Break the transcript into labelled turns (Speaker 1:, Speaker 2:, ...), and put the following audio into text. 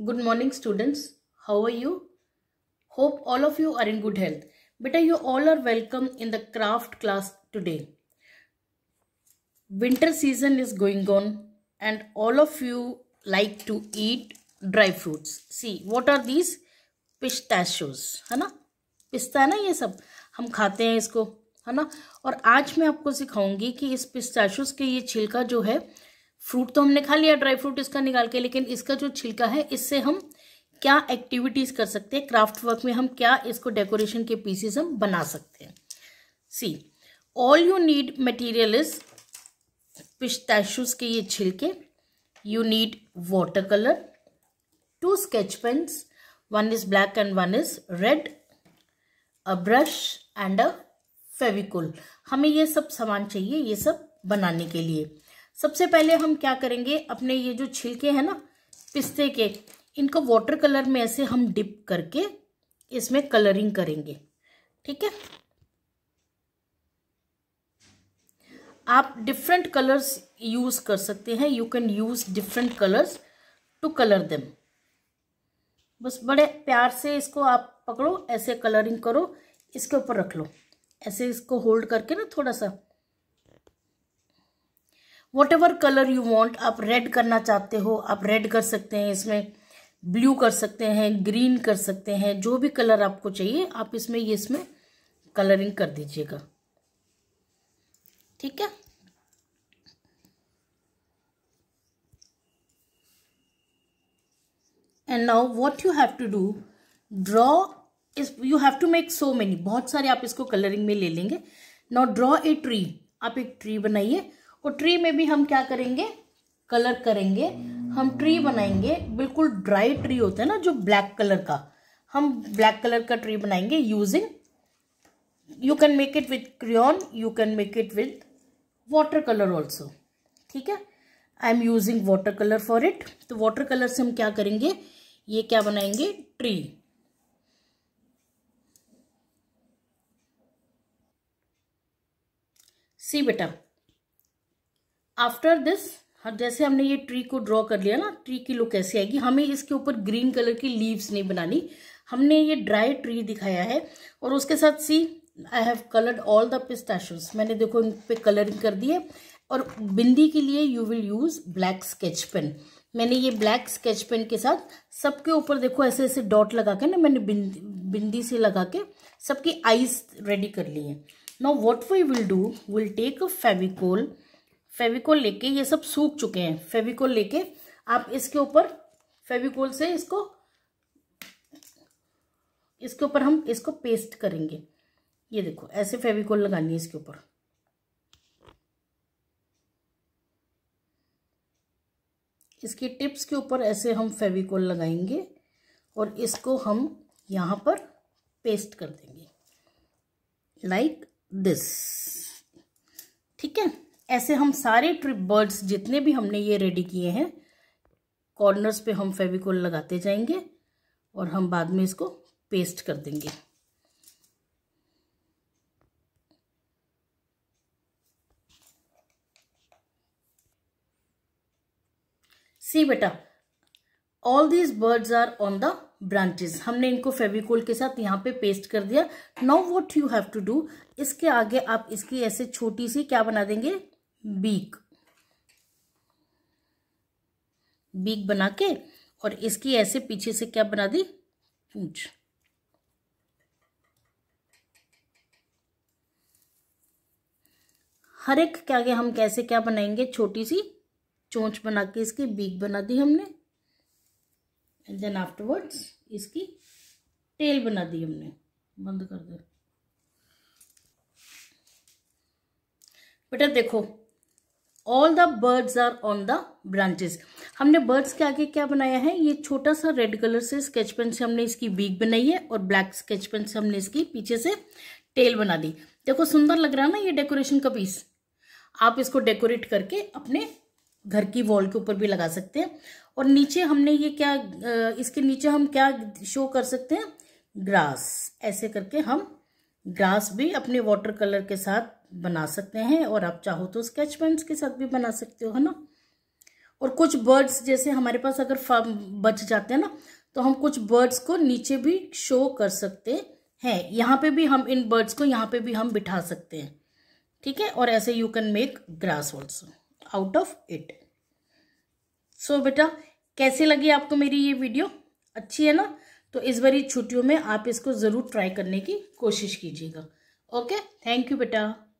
Speaker 1: good morning students how are you hope all of you are in good health बेटा you all are welcome in the craft class today winter season is going on and all of you like to eat dry fruits see what are these pistachios है ना पिस्ता है ना ये सब हम खाते हैं इसको है ना और आज मैं आपको सिखाऊंगी कि इस पिस्ताशोज के ये छिलका जो है फ्रूट तो हमने खा लिया ड्राई फ्रूट इसका निकाल के लेकिन इसका जो छिलका है इससे हम क्या एक्टिविटीज कर सकते हैं क्राफ्ट वर्क में हम क्या इसको डेकोरेशन के पीसेस हम बना सकते हैं see all you need material is pistachios के ये छिलके you need water colour to sketch pens one is black and one is red a brush and a Fevicol हमें ये सब सामान चाहिए ये सब बनाने के लिए सबसे पहले हम क्या करेंगे अपने ये जो छिलके हैं ना पिस्ते के इनको वाटर कलर में ऐसे हम डिप करके इसमें कलरिंग करेंगे ठीक है आप डिफरेंट कलर्स यूज कर सकते हैं you can use different colours to colour them बस बड़े प्यार से इसको आप पकड़ो ऐसे कलरिंग करो इसके ऊपर रख लो ऐसे इसको होल्ड करके ना थोड़ा सा whatever colour you want आप रेड करना चाहते हो आप रेड कर सकते हैं इसमें ब्लू कर सकते हैं ग्रीन कर सकते हैं जो भी कलर आपको चाहिए आप इसमें ये इसमें कलरिंग कर दीजिएगा ठीक है and now what you have to do draw इस you have to make so many बहुत सारे आप इसको कलरिंग में ले लेंगे नाउ ड्रॉ ए ट्री आप एक ट्री बनाइए और तो ट्री में भी हम क्या करेंगे कलर करेंगे हम ट्री बनाएंगे बिल्कुल ड्राई ट्री होता है ना जो ब्लैक कलर का हम ब्लैक कलर का ट्री बनाएंगे using you can make it with crayon you can make it with water colour also ठीक है I am using water colour for it तो वाटर कलर से हम क्या करेंगे ये क्या बनाएंगे ट्री सी बेटा आफ्टर दिस हाँ, जैसे हमने ये ट्री को ड्रॉ कर लिया ना ट्री की लुक ऐसी आएगी हमें इसके ऊपर ग्रीन कलर की लीव्स नहीं बनानी हमने ये ड्राई ट्री दिखाया है और उसके साथ see I have coloured all the pistachios मैंने देखो इन पर कलरिंग कर दी है और बिंदी के लिए you will use black sketch pen मैंने ये ब्लैक स्केच पेन के साथ सबके ऊपर देखो ऐसे ऐसे डॉट लगा के ना मैंने बिंदी बिंदी से लगा के सबकी आईज रेडी कर ली है now what we will do will take a Fevicol Fevicol लेके ये सब सूख चुके हैं फेविकोल लेके आप इसके ऊपर फेविकोल से इसको इसके ऊपर हम इसको पेस्ट करेंगे ये देखो ऐसे फेविकोल लगानी है इसके ऊपर इसकी टिप्स के ऊपर ऐसे हम फेविकोल लगाएंगे और इसको हम यहां पर पेस्ट कर देंगे लाइक like दिस ठीक है ऐसे हम सारे ट्रिप बर्ड्स जितने भी हमने ये रेडी किए हैं कॉर्नर्स पे हम फेविकोल लगाते जाएंगे और हम बाद में इसको पेस्ट कर देंगे सी बेटा all these birds are on the branches हमने इनको फेविकोल के साथ यहाँ पे पेस्ट कर दिया now what you have to do इसके आगे आप इसकी ऐसे छोटी सी क्या बना देंगे बीक बीक बना के और इसकी ऐसे पीछे से क्या बना दी पूछ हर एक के आगे हम कैसे क्या बनाएंगे छोटी सी चोंच बना के इसकी बीक बना दी हमने एंड देन आफ्टरवर्ड्स इसकी टेल बना दी हमने बंद कर दो बेटा देखो all the birds are on the branches हमने बर्ड्स के आगे क्या बनाया है ये छोटा सा रेड कलर से स्केच पेन से हमने इसकी बीक बनाई है और ब्लैक स्केच पेन से हमने इसकी पीछे से टेल बना दी देखो सुंदर लग रहा है ना ये डेकोरेशन का पीस आप इसको डेकोरेट करके अपने घर की वॉल के ऊपर भी लगा सकते हैं और नीचे हमने ये क्या इसके नीचे हम क्या शो कर सकते हैं ग्रास ऐसे करके हम ग्रास भी अपने वाटर कलर के साथ बना सकते हैं और आप चाहो तो स्केच पेंट्स के साथ भी बना सकते हो है ना और कुछ बर्ड्स जैसे हमारे पास अगर बच जाते हैं ना तो हम कुछ बर्ड्स को नीचे भी शो कर सकते हैं यहाँ पे भी हम इन बर्ड्स को यहाँ पे भी हम बिठा सकते हैं ठीक है और ऐसे you can make grass also out of it so बेटा कैसे लगी आपको मेरी ये वीडियो अच्छी है ना तो इस बारी छुट्टियों में आप इसको ज़रूर ट्राई करने की कोशिश कीजिएगा ओके थैंक यू बेटा